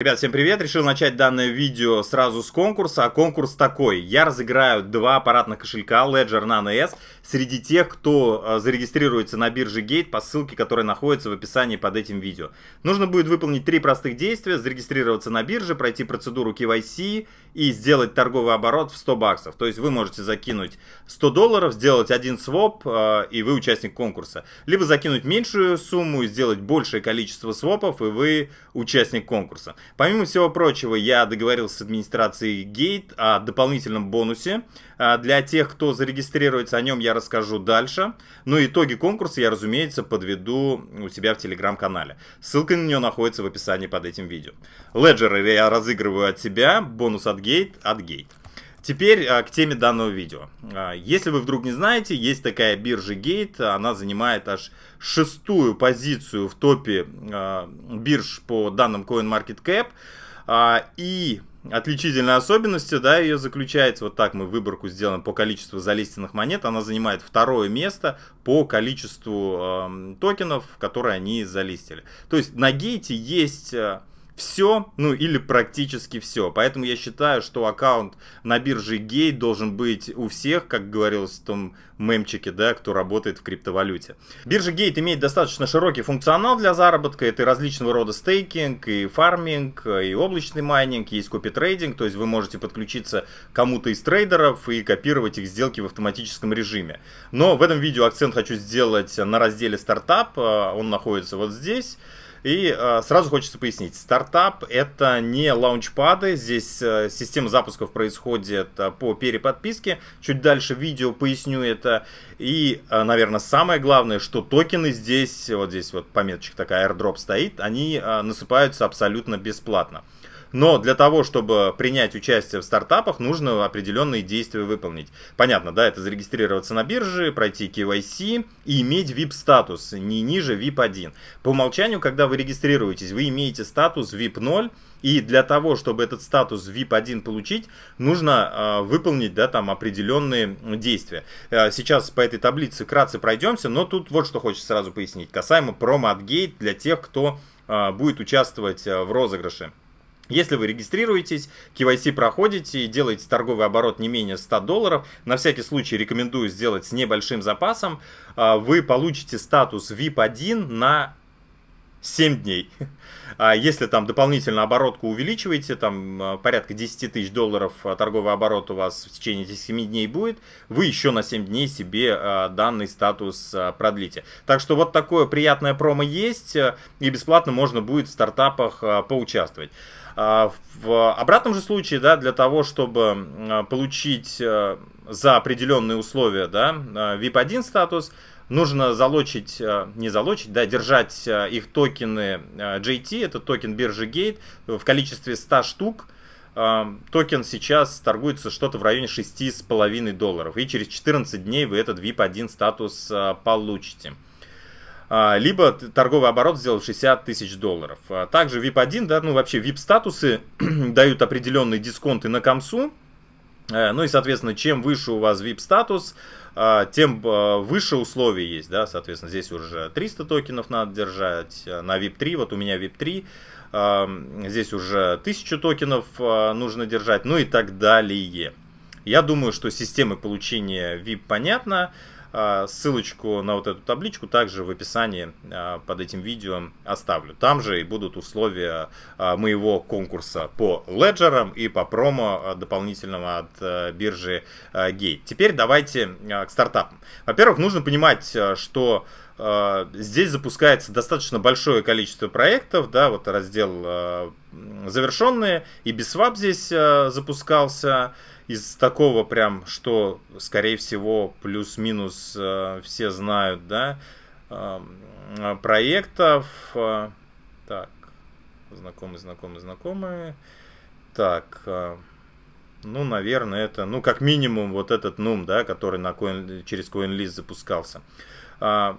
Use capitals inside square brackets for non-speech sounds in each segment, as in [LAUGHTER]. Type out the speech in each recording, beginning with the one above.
Ребят, всем привет! Решил начать данное видео сразу с конкурса, а конкурс такой. Я разыграю два аппаратных кошелька Ledger Nano S среди тех, кто э, зарегистрируется на бирже Gate по ссылке, которая находится в описании под этим видео. Нужно будет выполнить три простых действия, зарегистрироваться на бирже, пройти процедуру KYC и сделать торговый оборот в 100 баксов. То есть вы можете закинуть 100 долларов, сделать один своп э, и вы участник конкурса. Либо закинуть меньшую сумму и сделать большее количество свопов и вы участник конкурса. Помимо всего прочего, я договорился с администрацией Gate о дополнительном бонусе. А, для тех, кто зарегистрируется, о нем я расскажу дальше. Но ну итоги конкурса я, разумеется, подведу у себя в телеграм-канале. Ссылка на нее находится в описании под этим видео. Леджеры я разыгрываю от себя, бонус от Gate от Gate. Теперь а, к теме данного видео. А, если вы вдруг не знаете, есть такая биржа Gate, она занимает аж шестую позицию в топе а, бирж по данным CoinMarketCap. А, и отличительной особенностью, да, ее заключается, вот так мы выборку сделаем по количеству залистенных монет, она занимает второе место по количеству токенов, которые они залистили. То есть на Gate есть все, ну или практически все. Поэтому я считаю, что аккаунт на бирже гей должен быть у всех, как говорилось в том мемчике, да, кто работает в криптовалюте. Биржа Gate имеет достаточно широкий функционал для заработка. Это и различного рода стейкинг, и фарминг, и облачный майнинг, есть копи-трейдинг. То есть вы можете подключиться кому-то из трейдеров и копировать их сделки в автоматическом режиме. Но в этом видео акцент хочу сделать на разделе стартап. Он находится вот здесь. И э, сразу хочется пояснить, стартап это не лаунчпады, здесь э, система запусков происходит э, по переподписке, чуть дальше видео поясню это. И, э, наверное, самое главное, что токены здесь, вот здесь вот пометочка такая, airdrop стоит, они э, насыпаются абсолютно бесплатно. Но для того, чтобы принять участие в стартапах, нужно определенные действия выполнить. Понятно, да, это зарегистрироваться на бирже, пройти KYC и иметь VIP-статус, не ниже VIP-1. По умолчанию, когда вы регистрируетесь, вы имеете статус VIP-0, и для того, чтобы этот статус VIP-1 получить, нужно э, выполнить да, там, определенные действия. Э, сейчас по этой таблице вкратце пройдемся, но тут вот что хочется сразу пояснить. Касаемо промо от Gate для тех, кто э, будет участвовать в розыгрыше. Если вы регистрируетесь, KYC проходите и делаете торговый оборот не менее 100 долларов, на всякий случай рекомендую сделать с небольшим запасом, а, вы получите статус VIP-1 на 7 дней. А если там дополнительно оборотку увеличиваете, там а, порядка 10 тысяч долларов а, торговый оборот у вас в течение этих 7 дней будет, вы еще на 7 дней себе данный статус продлите. Так что вот такое приятное промо есть, и бесплатно можно будет в стартапах поучаствовать. А, в обратном же случае, да, для того, чтобы а, получить э, за определенные условия, да, а, VIP-1 статус, нужно залочить, э, не залочить, да, держать э, их токены JT, это токен биржи Gate, в количестве 100 штук. Токен сейчас торгуется что-то в районе 6,5 долларов. И через 14 дней вы этот VIP-1 статус получите. А, либо торговый оборот сделал 60 тысяч долларов. А, также VIP-1, да, ну вообще VIP-статусы [CLEARS THROAT] дают определенные дисконты на комсу, а, ну и, соответственно, чем выше у вас VIP-статус, тем выше условия есть, да, соответственно, здесь уже 300 токенов надо держать, на VIP-3, вот у меня VIP-3, здесь уже 1000 токенов нужно держать, ну и так далее. Я думаю, что системы получения VIP понятна, а, ссылочку на вот эту табличку также в описании а, под этим видео оставлю. Там же и будут условия а, моего конкурса по леджерам и по промо дополнительного от биржи Gate. Теперь давайте к стартапам. Во-первых, нужно понимать, что здесь запускается достаточно большое количество проектов, да, вот раздел завершенные, и Biswap здесь запускался, из такого прям, что, скорее всего, плюс-минус э, все знают, да, э, проектов. Э, так, знакомые, знакомые, знакомые. Так, э, ну, наверное, это, ну, как минимум, вот этот нум да, который на coin, через CoinList запускался. Э,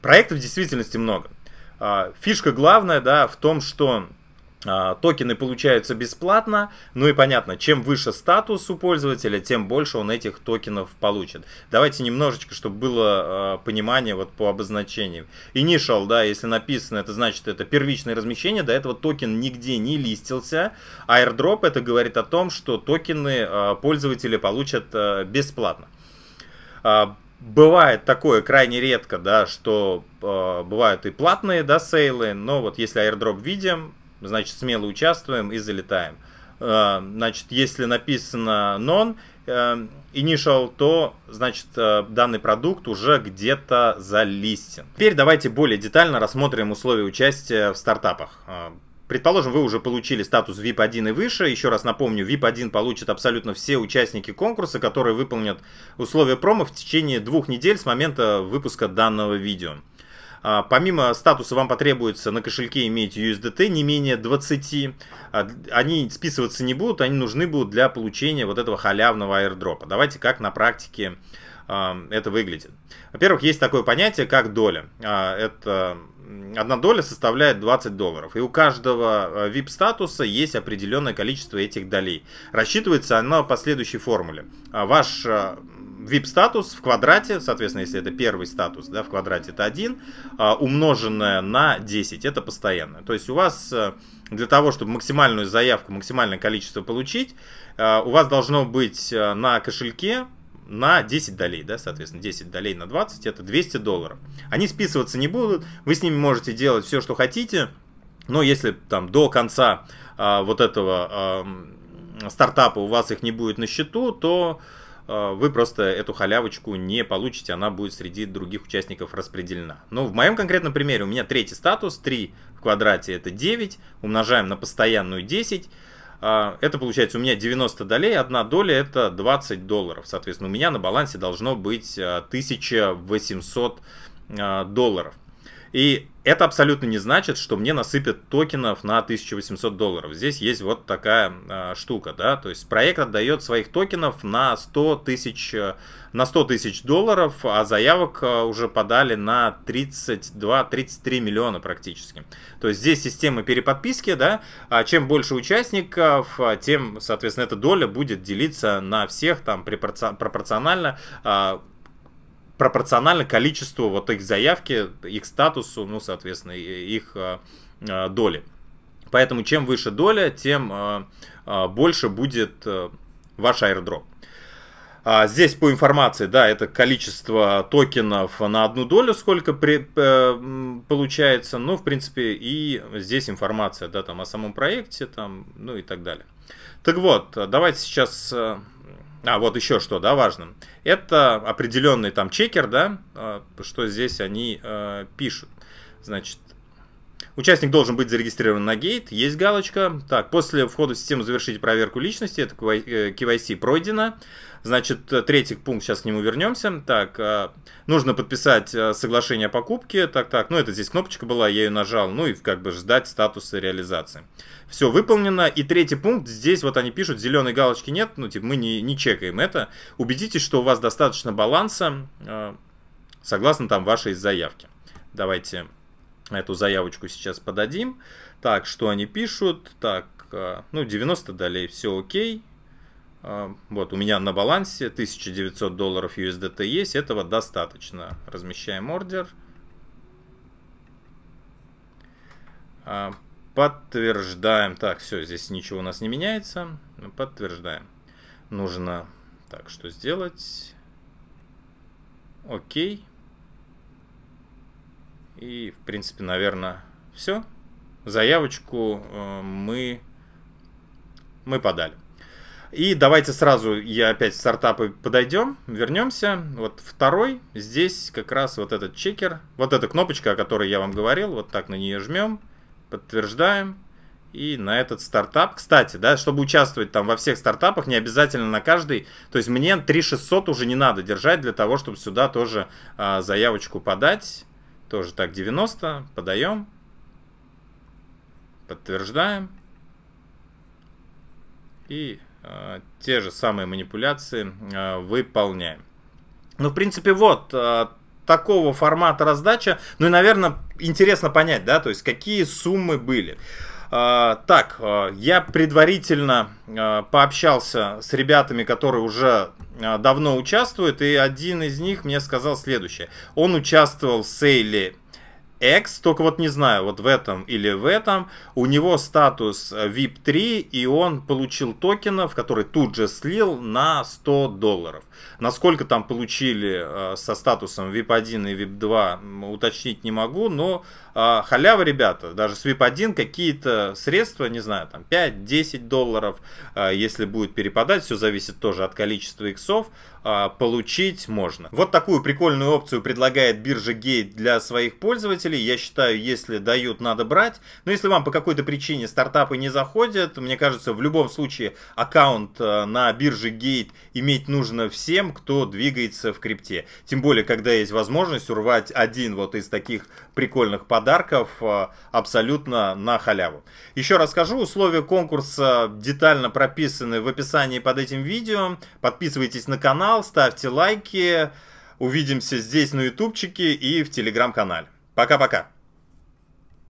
проектов в действительности много. Э, фишка главная, да, в том, что а, токены получаются бесплатно, ну и понятно, чем выше статус у пользователя, тем больше он этих токенов получит. Давайте немножечко, чтобы было э, понимание вот по обозначениям. Initial, да, если написано, это значит это первичное размещение, до этого токен нигде не листился. Airdrop это говорит о том, что токены э, пользователи получат э, бесплатно. Бывает такое крайне редко, да, что э, бывают и платные, да, сейлы, но вот если airdrop видим, значит смело участвуем и залетаем. Э, значит, если написано non э, initial, то значит э, данный продукт уже где-то залистен. Теперь давайте более детально рассмотрим условия участия в стартапах. Предположим, вы уже получили статус VIP-1 и выше. Еще раз напомню, VIP-1 получат абсолютно все участники конкурса, которые выполнят условия промо в течение двух недель с момента выпуска данного видео. А, помимо статуса вам потребуется на кошельке иметь USDT не менее 20. А, они списываться не будут, они нужны будут для получения вот этого халявного аирдропа. Давайте как на практике а, это выглядит. Во-первых, есть такое понятие, как доля. Это одна доля составляет 20 долларов. И у каждого VIP-статуса есть определенное количество этих долей. Рассчитывается оно по следующей формуле. Ваш VIP-статус в квадрате, соответственно, если это первый статус, да, в квадрате это 1, а умноженное на 10, это постоянно. То есть у вас э, для того, чтобы максимальную заявку, максимальное количество получить, э, у вас должно быть э, на кошельке на 10 долей, да, соответственно, 10 долей на 20, это 200 долларов. Они списываться не будут, вы с ними можете делать все, что хотите, но если там до конца вот этого эм, стартапа у вас их не будет на счету, то Э, вы просто эту халявочку не получите, она будет среди других участников распределена. Но в моем конкретном примере у меня третий статус, 3 в квадрате это 9, умножаем на постоянную 10, э, это получается у меня 90 долей, одна доля это 20 долларов. Соответственно, у меня на балансе должно быть 1800 э, долларов. И это абсолютно не значит, что мне насыпят токенов на 1800 долларов. Здесь есть вот такая э, штука, да, то есть проект отдает своих токенов на 100 тысяч, на 100 тысяч долларов, а заявок а, уже подали на 32-33 миллиона практически. То есть здесь система переподписки, да, а чем больше участников, а, тем, соответственно, эта доля будет делиться на всех там пропорционально, пропорционально количеству вот их заявки, их статусу, ну, соответственно, их а, а, доли. Поэтому чем выше доля, тем а, больше будет э, ваш аирдроп. Здесь по информации, да, это количество токенов на одну долю, сколько при, э, получается. Ну, в принципе, и здесь информация, да, там о самом проекте, там, ну и так далее. Так вот, давайте сейчас э, а, вот еще что, да, важно. Это определенный там чекер, да, а, что здесь они э, пишут. Значит, Участник должен быть зарегистрирован на гейт, есть галочка. Так, после входа в систему завершите проверку личности, это KYC э, пройдено. Значит, э, третий пункт, сейчас к нему вернемся. Так, э, нужно подписать соглашение о покупке. Так, так, ну это здесь кнопочка была, я ее нажал. Ну и как бы ждать статуса реализации. Все выполнено. И третий пункт, здесь вот они пишут, зеленой галочки нет, ну типа мы не, не чекаем это. Убедитесь, что у вас достаточно баланса, согласно там вашей заявке. Давайте эту заявочку сейчас подадим. Так, что они пишут? Так, э, ну 90 долей, все окей. Э, вот, у меня на балансе 1900 долларов USDT есть, этого достаточно. Размещаем ордер. Э, подтверждаем. Так, все, здесь ничего у нас не меняется. Ну, подтверждаем. Нужно, так, что сделать? Окей. И, в принципе, наверное, все. Заявочку э, мы, мы подали. И давайте сразу я опять в стартапы подойдем, вернемся. Вот второй, здесь как раз вот этот чекер, вот эта кнопочка, о которой я вам говорил, вот так на нее жмем, подтверждаем. И на этот стартап, кстати, да, чтобы участвовать там во всех стартапах, не обязательно на каждый, то есть мне 3600 уже не надо держать для того, чтобы сюда тоже а, заявочку подать. Тоже так, 90. Подаем. Подтверждаем. И э, те же самые манипуляции э, выполняем. Ну, в принципе, вот э, такого формата раздача. Ну и, наверное, интересно понять, да, то есть какие суммы были. А, так, а, я предварительно а, пообщался с ребятами, которые уже давно участвуют, и один из них мне сказал следующее. Он участвовал в сейле X, только вот не знаю, вот в этом или в этом, у него статус э, VIP-3, и он получил токенов, который тут же слил на 100 долларов. Насколько там получили э, со статусом VIP-1 и VIP-2, уточнить не могу, но э, халява, ребята, даже с VIP-1 какие-то средства, не знаю, там 5-10 долларов, если будет перепадать, все зависит тоже от количества иксов, получить можно. Вот такую прикольную опцию предлагает биржа Gate для своих пользователей, пользователей. Я считаю, если дают, надо брать. Но если вам по какой-то причине стартапы не заходят, мне кажется, в любом случае аккаунт э, на бирже Gate иметь нужно всем, кто двигается в крипте. Тем более, когда есть возможность урвать один вот из таких прикольных подарков э, абсолютно на халяву. Еще раз скажу, условия конкурса детально прописаны в описании под этим видео. Подписывайтесь на канал, ставьте лайки. Увидимся здесь на ютубчике и в телеграм-канале. Пока-пока.